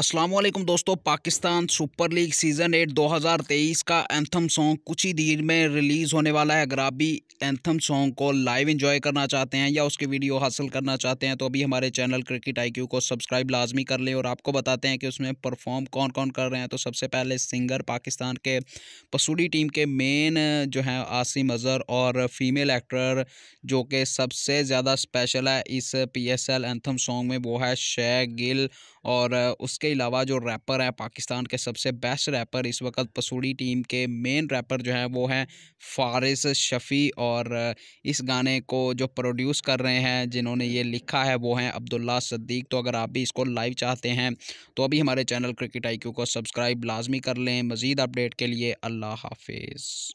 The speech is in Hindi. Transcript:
असलम दोस्तों Pakistan super league season eight 2023 का एंथम सॉन्ग कुछ ही देर में रिलीज़ होने वाला है अगर आप भी एंथम सॉन्ग को लाइव इन्जॉय करना चाहते हैं या उसके वीडियो हासिल करना चाहते हैं तो अभी हमारे चैनल क्रिकेट आई को सब्सक्राइब लाजमी कर लें और आपको बताते हैं कि उसमें परफॉर्म कौन कौन कर रहे हैं तो सबसे पहले सिंगर पाकिस्तान के पसूडी टीम के मेन जो हैं आसिम अज़र और फीमेल एक्टर जो कि सबसे ज़्यादा स्पेशल है इस P S L anthem song में वो है शे गिल और उसके अलावा जो रैपर है पाकिस्तान के सबसे बेस्ट रैपर इस वक्त पसूड़ी टीम के मेन रैपर जो हैं वो हैं फारिस शफ़ी और इस गाने को जो प्रोड्यूस कर रहे हैं जिन्होंने ये लिखा है वो हैं अब्दुल्ला सद्दीक तो अगर आप भी इसको लाइव चाहते हैं तो अभी हमारे चैनल क्रिकेट आई को सब्सक्राइब लाजमी कर लें मज़ीद अपडेट के लिए अल्लाह हाफिज़